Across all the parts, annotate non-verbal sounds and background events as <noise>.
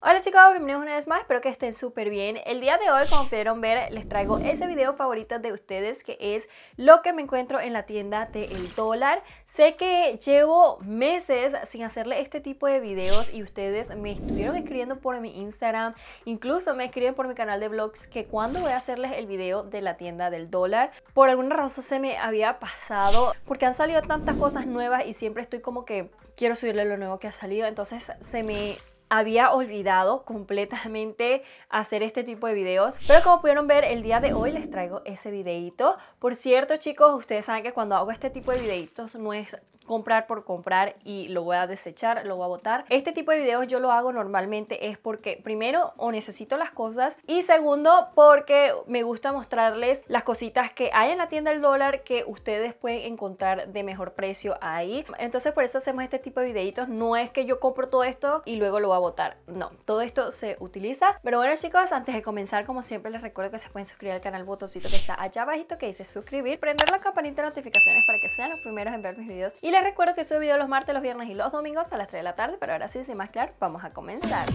Hola chicos, bienvenidos una vez más, espero que estén súper bien. El día de hoy, como pudieron ver, les traigo ese video favorito de ustedes que es lo que me encuentro en la tienda del el dólar. Sé que llevo meses sin hacerle este tipo de videos y ustedes me estuvieron escribiendo por mi Instagram, incluso me escriben por mi canal de blogs que cuando voy a hacerles el video de la tienda del dólar. Por alguna razón se me había pasado porque han salido tantas cosas nuevas y siempre estoy como que quiero subirle lo nuevo que ha salido, entonces se me había olvidado completamente hacer este tipo de videos. Pero como pudieron ver, el día de hoy les traigo ese videito. Por cierto, chicos, ustedes saben que cuando hago este tipo de videitos no es comprar por comprar y lo voy a desechar, lo voy a botar. Este tipo de videos yo lo hago normalmente es porque primero o necesito las cosas y segundo porque me gusta mostrarles las cositas que hay en la tienda del dólar que ustedes pueden encontrar de mejor precio ahí. Entonces por eso hacemos este tipo de videitos. No es que yo compro todo esto y luego lo voy a botar. No, todo esto se utiliza. Pero bueno chicos, antes de comenzar como siempre les recuerdo que se pueden suscribir al canal botoncito que está allá abajito que dice suscribir, prender la campanita de notificaciones para que sean los primeros en ver mis videos y les recuerdo que subo videos los martes, los viernes y los domingos a las 3 de la tarde, pero ahora sí, sin más claro, vamos a comenzar.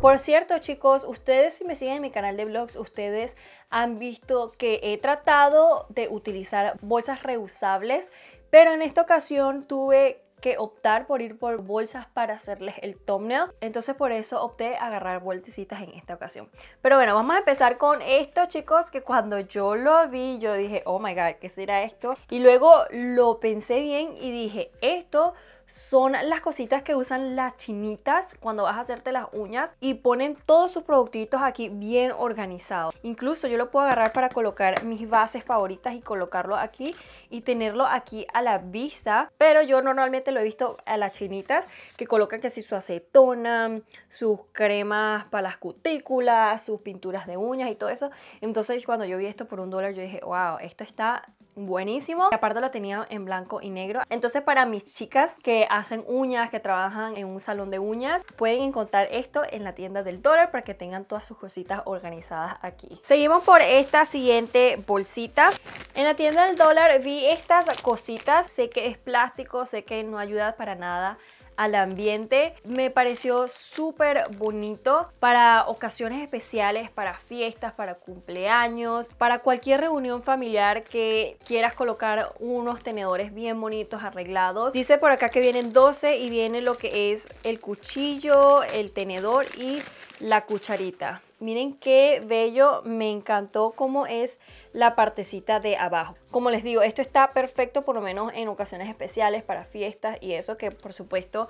Por cierto, chicos, ustedes si me siguen en mi canal de vlogs, ustedes han visto que he tratado de utilizar bolsas reusables, pero en esta ocasión tuve que optar por ir por bolsas para hacerles el thumbnail. Entonces por eso opté a agarrar vueltecitas en esta ocasión. Pero bueno, vamos a empezar con esto chicos, que cuando yo lo vi yo dije, oh my god, ¿qué será esto? Y luego lo pensé bien y dije, esto son las cositas que usan las chinitas cuando vas a hacerte las uñas y ponen todos sus productitos aquí bien organizados. Incluso yo lo puedo agarrar para colocar mis bases favoritas y colocarlo aquí y tenerlo aquí a la vista. Pero yo normalmente lo he visto a las chinitas que colocan que su acetona, sus cremas para las cutículas, sus pinturas de uñas y todo eso. Entonces cuando yo vi esto por un dólar yo dije, wow, esto está buenísimo. Y aparte lo tenía en blanco y negro. Entonces para mis chicas que hacen uñas, que trabajan en un salón de uñas, pueden encontrar esto en la tienda del dólar para que tengan todas sus cositas organizadas aquí. Seguimos por esta siguiente bolsita. En la tienda del dólar vi estas cositas. Sé que es plástico, sé que no ayuda para nada al ambiente. Me pareció súper bonito para ocasiones especiales, para fiestas, para cumpleaños, para cualquier reunión familiar que quieras colocar unos tenedores bien bonitos, arreglados. Dice por acá que vienen 12 y viene lo que es el cuchillo, el tenedor y la cucharita. Miren qué bello, me encantó cómo es la partecita de abajo. Como les digo, esto está perfecto por lo menos en ocasiones especiales para fiestas y eso que por supuesto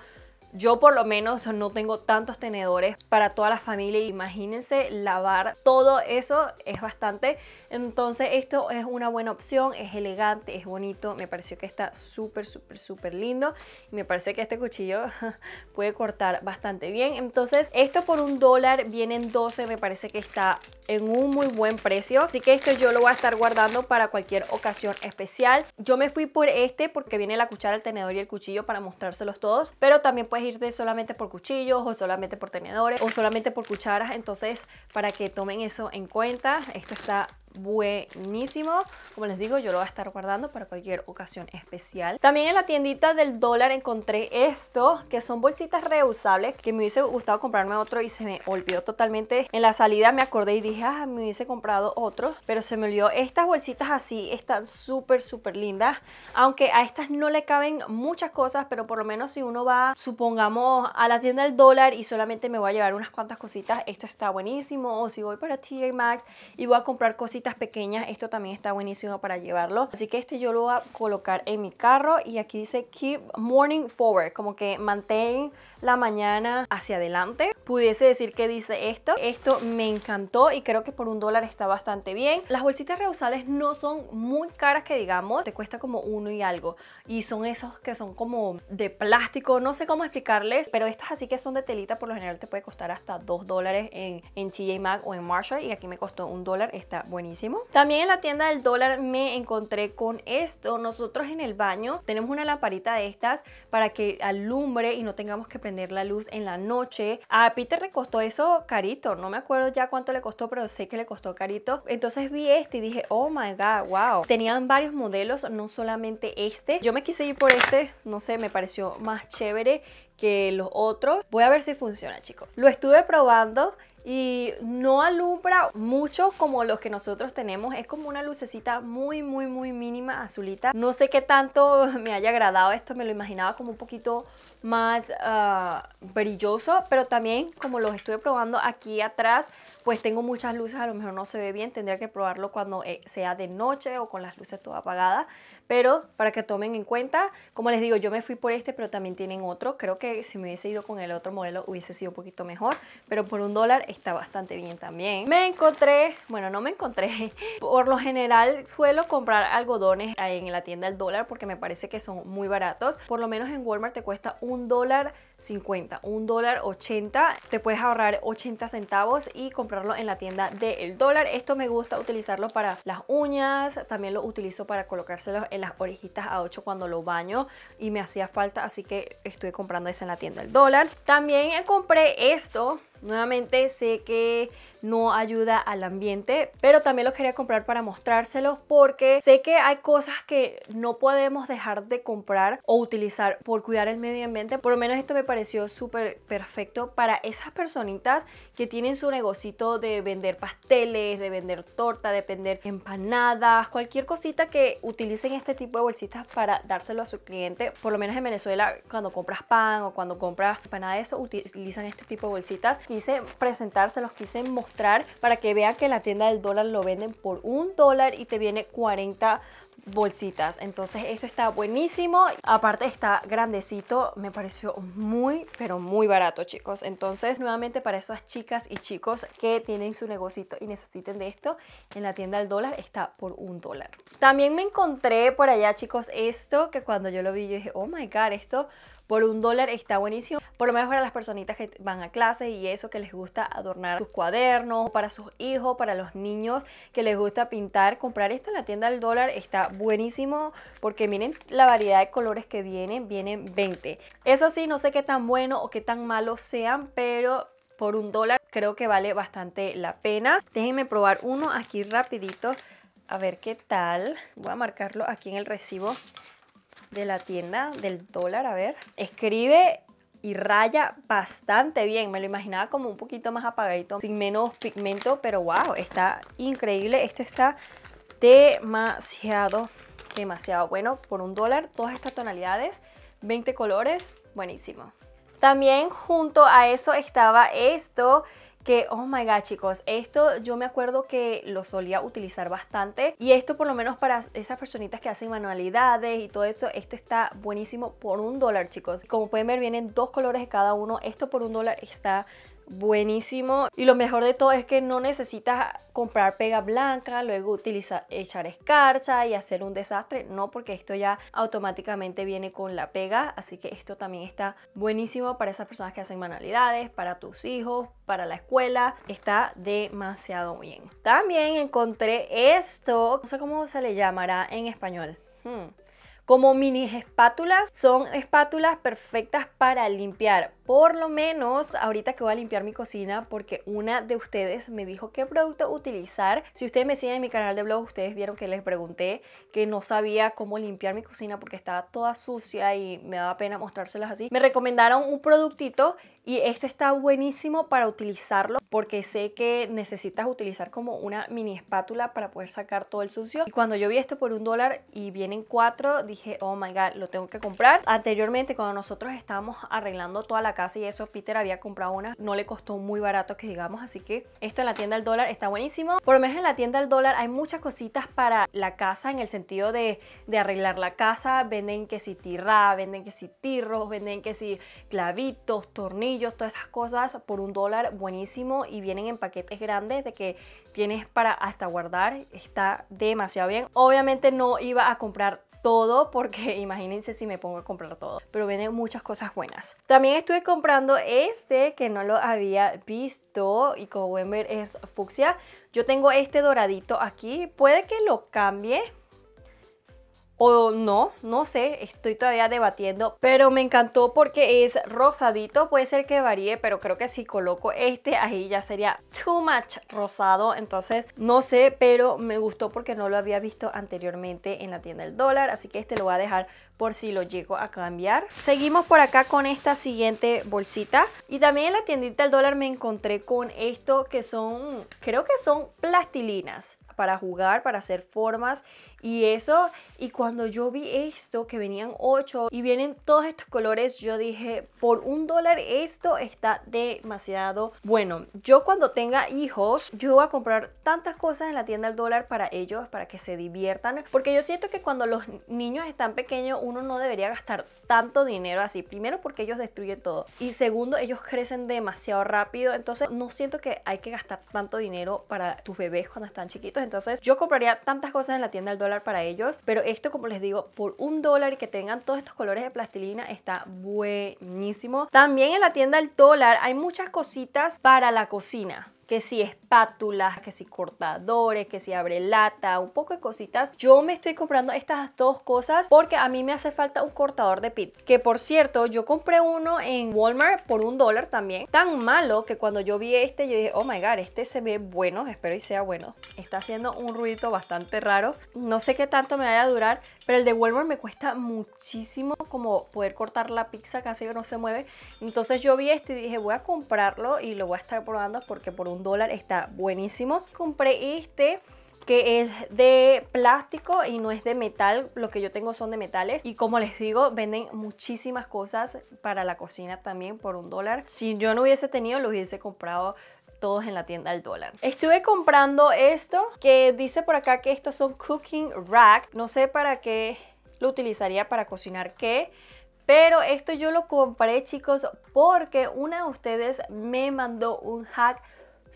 yo por lo menos no tengo tantos tenedores para toda la familia. Imagínense lavar todo eso es bastante. Entonces esto es una buena opción, es elegante, es bonito. Me pareció que está súper, súper, súper lindo. Y me parece que este cuchillo <laughs> puede cortar bastante bien. Entonces esto por un dólar vienen 12. Me parece que está en un muy buen precio. Así que esto yo lo voy a estar guardando para cualquier ocasión especial. Yo me fui por este porque viene la cuchara, el tenedor y el cuchillo para mostrárselos todos. Pero también puedes irte solamente por cuchillos o solamente por tenedores o solamente por cucharas. Entonces, para que tomen eso en cuenta, esto está buenísimo. Como les digo, yo lo voy a estar guardando para cualquier ocasión especial. También en la tiendita del dólar encontré esto, que son bolsitas reusables, que me hubiese gustado comprarme otro y se me olvidó totalmente. En la salida me acordé y dije, ah, me hubiese comprado otro, pero se me olvidó. Estas bolsitas así están súper, súper lindas, aunque a estas no le caben muchas cosas, pero por lo menos si uno va, supongamos, a la tienda del dólar y solamente me voy a llevar unas cuantas cositas, esto está buenísimo. O si voy para TJ Maxx y voy a comprar cositas pequeñas, esto también está buenísimo para llevarlo. Así que este yo lo voy a colocar en mi carro y aquí dice Keep Morning Forward, como que mantén la mañana hacia adelante. Pudiese decir que dice esto. Esto me encantó y creo que por un dólar está bastante bien. Las bolsitas reusables no son muy caras que digamos, te cuesta como uno y algo. Y son esos que son como de plástico, no sé cómo explicarles, pero estos así que son de telita, por lo general te puede costar hasta dos dólares en, en TJ Maxx o en Marshall y aquí me costó un dólar, está buenísimo. También en la tienda del dólar me encontré con esto. Nosotros en el baño tenemos una lamparita de estas para que alumbre y no tengamos que prender la luz en la noche. A Peter le costó eso carito. No me acuerdo ya cuánto le costó, pero sé que le costó carito. Entonces vi este y dije, oh my god, wow. Tenían varios modelos, no solamente este. Yo me quise ir por este, no sé, me pareció más chévere que los otros. Voy a ver si funciona, chicos. Lo estuve probando y no alumbra mucho como los que nosotros tenemos. Es como una lucecita muy, muy, muy mínima, azulita. No sé qué tanto <laughs> me haya agradado esto, me lo imaginaba como un poquito más ah, brilloso, pero también como los estuve probando aquí atrás, pues tengo muchas luces, a lo mejor no se ve bien, tendría que probarlo cuando eh, sea de noche o con las luces todas apagadas pero para que tomen en cuenta, como les digo, yo me fui por este, pero también tienen otro. Creo que si me hubiese ido con el otro modelo hubiese sido un poquito mejor, pero por un dólar está bastante bien también. Me encontré, bueno, no me encontré, <laughs> por lo general suelo comprar algodones en la tienda del dólar porque me parece que son muy baratos. Por lo menos en Walmart te cuesta un dólar 50, un dólar 80, te puedes ahorrar 80 centavos y comprarlo en la tienda del dólar. Esto me gusta utilizarlo para las uñas, también lo utilizo para colocárselo en las orejitas a 8 cuando lo baño y me hacía falta, así que estuve comprando ese en la tienda del dólar. También compré esto Nuevamente sé que no ayuda al ambiente, pero también los quería comprar para mostrárselos porque sé que hay cosas que no podemos dejar de comprar o utilizar por cuidar el medio ambiente. Por lo menos esto me pareció súper perfecto para esas personitas que tienen su negocito de vender pasteles, de vender torta, de vender empanadas, cualquier cosita que utilicen este tipo de bolsitas para dárselo a su cliente. Por lo menos en Venezuela cuando compras pan o cuando compras empanada, eso utilizan este tipo de bolsitas quise presentar, se los quise mostrar para que vean que en la tienda del dólar lo venden por un dólar y te viene 40 bolsitas entonces esto está buenísimo aparte está grandecito me pareció muy pero muy barato chicos entonces nuevamente para esas chicas y chicos que tienen su negocito y necesiten de esto en la tienda del dólar está por un dólar también me encontré por allá chicos esto que cuando yo lo vi yo dije oh my god esto por un dólar está buenísimo. Por lo menos para las personitas que van a clase y eso, que les gusta adornar sus cuadernos, para sus hijos, para los niños que les gusta pintar. Comprar esto en la tienda del dólar está buenísimo porque miren la variedad de colores que vienen, vienen 20. Eso sí, no sé qué tan bueno o qué tan malo sean, pero por un dólar creo que vale bastante la pena. Déjenme probar uno aquí rapidito, a ver qué tal. Voy a marcarlo aquí en el recibo de la tienda del dólar, a ver. Escribe y raya bastante bien. Me lo imaginaba como un poquito más apagadito, sin menos pigmento, pero wow, está increíble. este está demasiado, demasiado bueno. Por un dólar, todas estas tonalidades, 20 colores, buenísimo. También junto a eso estaba esto que, oh my god chicos, esto yo me acuerdo que lo solía utilizar bastante y esto por lo menos para esas personitas que hacen manualidades y todo eso, esto está buenísimo por un dólar chicos. Como pueden ver vienen dos colores de cada uno, esto por un dólar está buenísimo. Y lo mejor de todo es que no necesitas comprar pega blanca, luego utilizar, echar escarcha y hacer un desastre. No, porque esto ya automáticamente viene con la pega. Así que esto también está buenísimo para esas personas que hacen manualidades, para tus hijos, para la escuela. Está demasiado bien. También encontré esto, no sé cómo se le llamará en español. Hmm. como mini espátulas. Son espátulas perfectas para limpiar. Por lo menos ahorita que voy a limpiar mi cocina porque una de ustedes me dijo qué producto utilizar. Si ustedes me siguen en mi canal de blog, ustedes vieron que les pregunté que no sabía cómo limpiar mi cocina porque estaba toda sucia y me daba pena mostrárselas así. Me recomendaron un productito y este está buenísimo para utilizarlo porque sé que necesitas utilizar como una mini espátula para poder sacar todo el sucio. Y cuando yo vi esto por un dólar y vienen cuatro, dije, oh my god, lo tengo que comprar. Anteriormente cuando nosotros estábamos arreglando toda la casa y eso, Peter había comprado una, no le costó muy barato que digamos, así que esto en la tienda al dólar está buenísimo. Por lo menos en la tienda al dólar hay muchas cositas para la casa en el sentido de, arreglar la casa, venden que si tirra, venden que si tirros, venden que si clavitos, tornillos, todas esas cosas por un dólar buenísimo y vienen en paquetes grandes de que tienes para hasta guardar, está demasiado bien. Obviamente no iba a comprar todo porque <laughs> imagínense si me pongo a comprar todo, pero vienen muchas cosas buenas. También estuve comprando este que no lo había visto y como pueden ver es fucsia. Yo tengo este doradito aquí, puede que lo cambie o no, no sé, estoy todavía debatiendo, pero me encantó porque es rosadito, puede ser que varíe, pero creo que si coloco este ahí ya sería too much rosado, entonces no sé, pero me gustó porque no lo había visto anteriormente en la tienda del dólar, así que este lo voy a dejar por si lo llego a cambiar. Seguimos por acá con esta siguiente bolsita y también en la tiendita del dólar me encontré con esto que son, creo que son plastilinas para jugar, para hacer formas y eso, y cuando yo vi esto, que venían 8 y vienen todos estos colores, yo dije, por un dólar esto está demasiado bueno. Yo cuando tenga hijos, yo voy a comprar tantas cosas en la tienda al dólar para ellos, para que se diviertan. Porque yo siento que cuando los niños están pequeños, uno no debería gastar tanto dinero así. Primero porque ellos destruyen todo. Y segundo, ellos crecen demasiado rápido. Entonces no siento que hay que gastar tanto dinero para tus bebés cuando están chiquitos. Entonces yo compraría tantas cosas en la tienda al dólar para ellos. Pero esto, como les digo, por un dólar que tengan todos estos colores de plastilina está buenísimo. También en la tienda El dólar hay muchas cositas para la cocina que si es espátulas, que si cortadores, que si abre lata, un poco de cositas. Yo me estoy comprando estas dos cosas porque a mí me hace falta un cortador de pizza. Que por cierto, yo compré uno en Walmart por un dólar también. Tan malo que cuando yo vi este, yo dije, oh my god, este se ve bueno, espero y sea bueno. Está haciendo un ruido bastante raro. No sé qué tanto me vaya a durar, pero el de Walmart me cuesta muchísimo como poder cortar la pizza, casi que no se mueve. Entonces yo vi este y dije, voy a comprarlo y lo voy a estar probando porque por un dólar está buenísimo. Compré este que es de plástico y no es de metal, lo que yo tengo son de metales y como les digo venden muchísimas cosas para la cocina también por un dólar, si yo no hubiese tenido lo hubiese comprado todos en la tienda al dólar. Estuve comprando esto que dice por acá que estos son cooking rack, no sé para qué lo utilizaría para cocinar qué, pero esto yo lo compré chicos porque una de ustedes me mandó un hack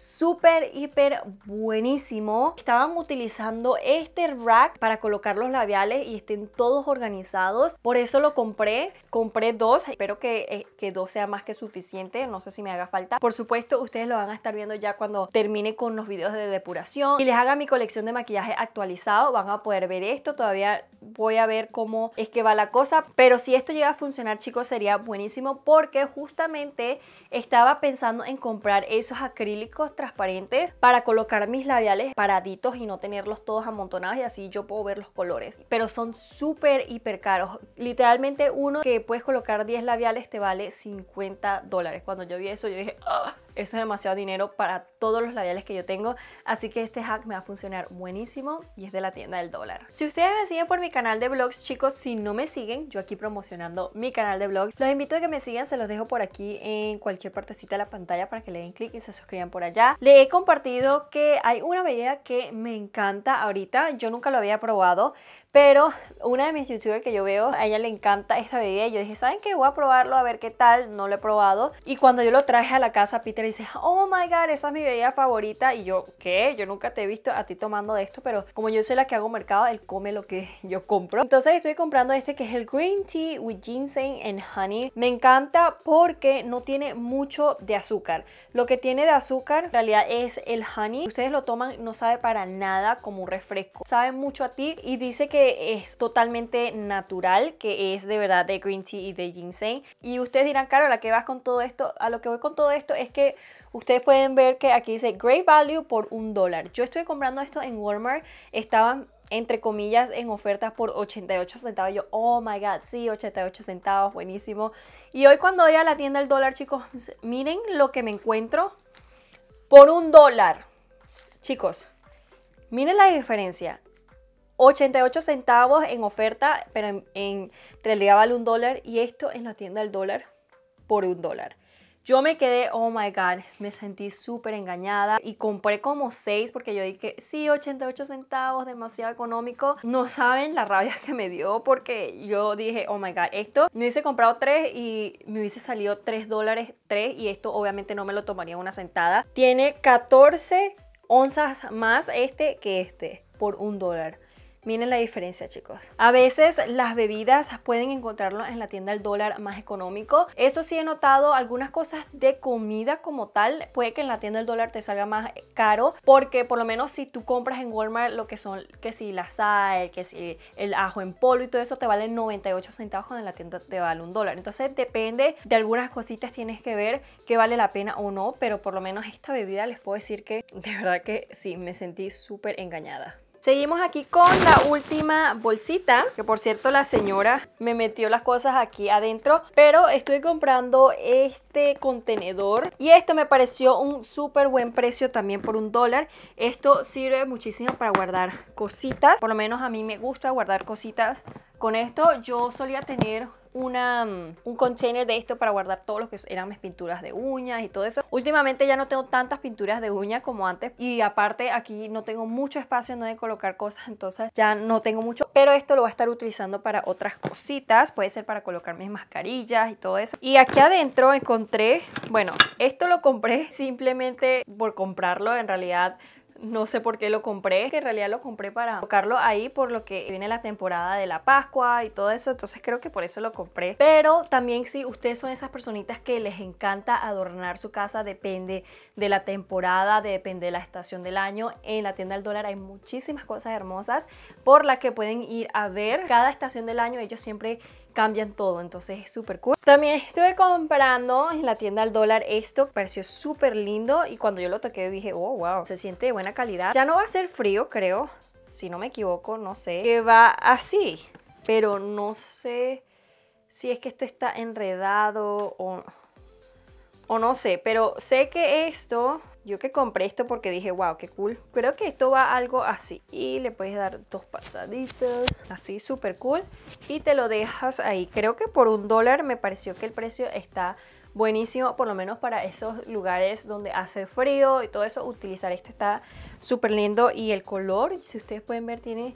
súper, hiper buenísimo. Estaban utilizando este rack para colocar los labiales y estén todos organizados. Por eso lo compré. Compré dos. Espero eh, que, dos sea más que suficiente. No sé si me haga falta. Por supuesto, ustedes lo van a estar viendo ya cuando termine con los videos de depuración y les haga mi colección de maquillaje actualizado. Van a poder ver esto. Todavía voy a ver cómo es que va la cosa. Pero si esto llega a funcionar, chicos, sería buenísimo porque justamente estaba pensando en comprar esos acrílicos transparentes para colocar mis labiales paraditos y no tenerlos todos amontonados y así yo puedo ver los colores. Pero son súper hiper caros. Literalmente uno que puedes colocar 10 labiales te vale 50 dólares. Cuando yo vi eso yo dije, ¡ah! Eso es demasiado dinero para todos los labiales que yo tengo, así que este hack me va a funcionar buenísimo y es de la tienda del dólar. Si ustedes me siguen por mi canal de vlogs, chicos, si no me siguen, yo aquí promocionando mi canal de vlogs, los invito a que me sigan, se los dejo por aquí en cualquier partecita de la pantalla para que le den clic y se suscriban por allá. Le he compartido que hay una belleza que me encanta ahorita, yo nunca lo había probado, pero una de mis youtubers que yo veo, a ella le encanta esta bebida y yo dije, ¿saben qué? Voy a probarlo a ver qué tal, no lo he probado. Y cuando yo lo traje a la casa, Peter dice, oh my god, esa es mi bebida favorita. Y yo, ¿qué? Yo nunca te he visto a ti tomando de esto, pero como yo soy la que hago mercado, él come lo que yo compro. Entonces estoy comprando este que es el Green Tea with Ginseng and Honey. Me encanta porque no tiene mucho de azúcar. Lo que tiene de azúcar en realidad es el honey. Ustedes lo toman, no sabe para nada como un refresco. Sabe mucho a ti y dice que es totalmente natural, que es de verdad de green tea y de ginseng. Y ustedes dirán, claro, ¿qué que vas con todo esto, a lo que voy con todo esto es que ustedes pueden ver que aquí dice great value por un dólar. Yo estoy comprando esto en Walmart, estaban entre comillas en ofertas por 88 centavos. Yo, oh my god, sí, 88 centavos, buenísimo. Y hoy cuando voy a la tienda del dólar, chicos, miren lo que me encuentro por un dólar. Chicos, miren la diferencia. 88 centavos en oferta, pero en, realidad vale un dólar. Y esto en la tienda del dólar por un dólar. Yo me quedé, oh my god, me sentí súper engañada y compré como 6 porque yo dije, sí, 88 centavos, demasiado económico. No saben la rabia que me dio porque yo dije, oh my god, esto me hubiese comprado 3 y me hubiese salido 3 dólares 3 y esto obviamente no me lo tomaría una sentada. Tiene 14 onzas más este que este por un dólar. Miren la diferencia, chicos. A veces las bebidas pueden encontrarlo en la tienda al dólar más económico. Eso sí he notado algunas cosas de comida como tal. Puede que en la tienda del dólar te salga más caro porque por lo menos si tú compras en Walmart lo que son, que si la sal, que si el ajo en polvo y todo eso te vale 98 centavos cuando en la tienda te vale un dólar. Entonces depende de algunas cositas tienes que ver que vale la pena o no, pero por lo menos esta bebida les puedo decir que de verdad que sí, me sentí súper engañada. Seguimos aquí con la última bolsita, que por cierto la señora me metió las cosas aquí adentro, pero estoy comprando este contenedor y esto me pareció un súper buen precio también por un dólar. Esto sirve muchísimo para guardar cositas, por lo menos a mí me gusta guardar cositas. Con esto yo solía tener una, mm, un container de esto para guardar todos los que eran mis pinturas de uñas y todo eso. Últimamente ya no tengo tantas pinturas de uñas como antes y aparte aquí no tengo mucho espacio en donde colocar cosas, entonces ya no tengo mucho, pero esto lo voy a estar utilizando para otras cositas, puede ser para colocar mis mascarillas y todo eso. Y aquí adentro encontré, bueno, esto lo compré simplemente por comprarlo, en realidad no sé por qué lo compré, que en realidad lo compré para tocarlo ahí por lo que viene la temporada de la Pascua y todo eso, entonces creo que por eso lo compré. Pero también si ustedes son esas personitas que les encanta adornar su casa, depende de la temporada, depende de la estación del año. En la tienda del dólar hay muchísimas cosas hermosas por las que pueden ir a ver. Cada estación del año ellos siempre cambian todo, entonces es súper cool. También estuve comprando en la tienda al dólar esto, pareció súper lindo y cuando yo lo toqué dije, oh wow, se siente de buena calidad. Ya no va a ser frío, creo, si no me equivoco, no sé, que va así, pero no sé si es que esto está enredado o, o no sé, pero sé que esto yo que compré esto porque dije, wow, qué cool. Creo que esto va algo así. Y le puedes dar dos pasaditos así súper cool. Y te lo dejas ahí. Creo que por un dólar me pareció que el precio está buenísimo, por lo menos para esos lugares donde hace frío y todo eso. Utilizar esto está súper lindo. Y el color, si ustedes pueden ver, tiene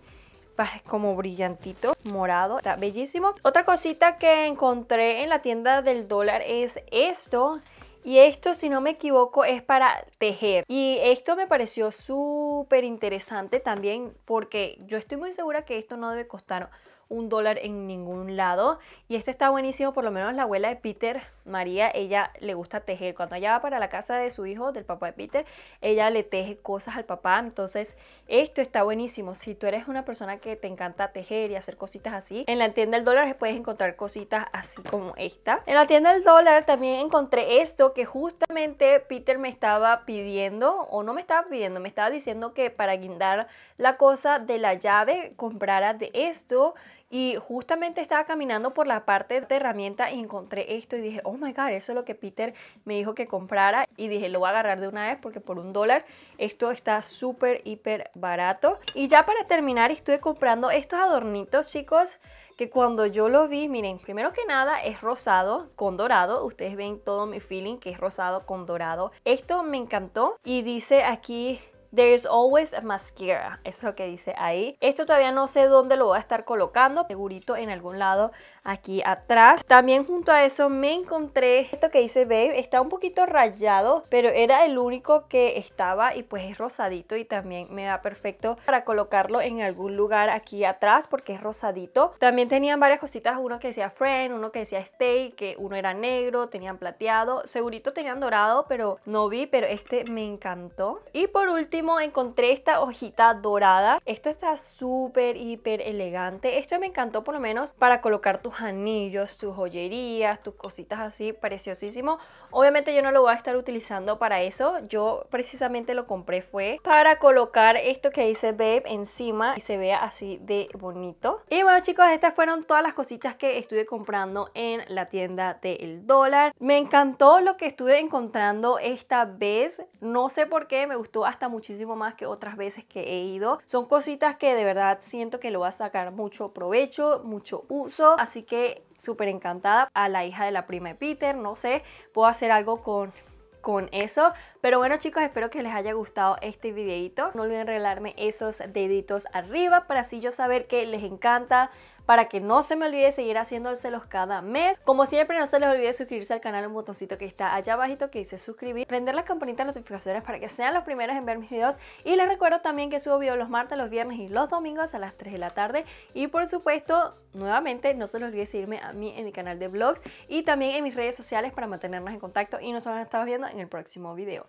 como brillantito, morado, está bellísimo. Otra cosita que encontré en la tienda del dólar es esto, y esto, si no me equivoco, es para tejer. Y esto me pareció súper interesante también porque yo estoy muy segura que esto no debe costar un dólar en ningún lado. Y este está buenísimo, por lo menos la abuela de Peter, María, ella le gusta tejer. Cuando ella va para la casa de su hijo, del papá de Peter, ella le teje cosas al papá. Entonces, esto está buenísimo. Si tú eres una persona que te encanta tejer y hacer cositas así, en la tienda del dólar puedes encontrar cositas así como esta. En la tienda del dólar también encontré esto que justamente Peter me estaba pidiendo, o no me estaba pidiendo, me estaba diciendo que para guindar la cosa de la llave comprara de esto y justamente estaba caminando por la parte de herramienta y encontré esto y dije, oh my god, eso es lo que Peter me dijo que comprara. Y dije, lo voy a agarrar de una vez porque por un dólar esto está súper, hiper barato. Y ya para terminar estuve comprando estos adornitos, chicos que cuando yo lo vi, miren, primero que nada es rosado con dorado. Ustedes ven todo mi feeling que es rosado con dorado. Esto me encantó y dice aquí There's always a mascara, es lo que dice ahí. Esto todavía no sé dónde lo voy a estar colocando, segurito en algún lado aquí atrás. También junto a eso me encontré esto que dice Babe, está un poquito rayado, pero era el único que estaba y pues es rosadito y también me da perfecto para colocarlo en algún lugar aquí atrás porque es rosadito. También tenían varias cositas, uno que decía Friend, uno que decía Stay, que uno era negro, tenían plateado, segurito tenían dorado, pero no vi, pero este me encantó. Y por último encontré esta hojita dorada. Esto está súper, hiper elegante. Esto me encantó por lo menos para colocar tus anillos, tus joyerías, tus cositas así, preciosísimo. Obviamente yo no lo voy a estar utilizando para eso. Yo precisamente lo compré fue para colocar esto que dice Babe encima y se vea así de bonito. Y bueno chicos, estas fueron todas las cositas que estuve comprando en la tienda del dólar. Me encantó lo que estuve encontrando esta vez. No sé por qué, me gustó hasta muchísimo más que otras veces que he ido. Son cositas que de verdad siento que lo va a sacar mucho provecho, mucho uso, así que súper encantada a la hija de la prima de Peter, no sé, puedo hacer algo con con eso. Pero bueno chicos, espero que les haya gustado este videito. No olviden regalarme esos deditos arriba para así yo saber que les encanta, para que no se me olvide seguir haciéndoselos cada mes. Como siempre, no se les olvide suscribirse al canal, un botoncito que está allá abajito que dice suscribir, prender la campanita de notificaciones para que sean los primeros en ver mis videos y les recuerdo también que subo videos los martes, los viernes y los domingos a las 3 de la tarde y por supuesto, nuevamente, no se les olvide seguirme a mí en mi canal de vlogs y también en mis redes sociales para mantenernos en contacto y nos estamos viendo en el próximo video.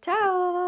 ¡Chao!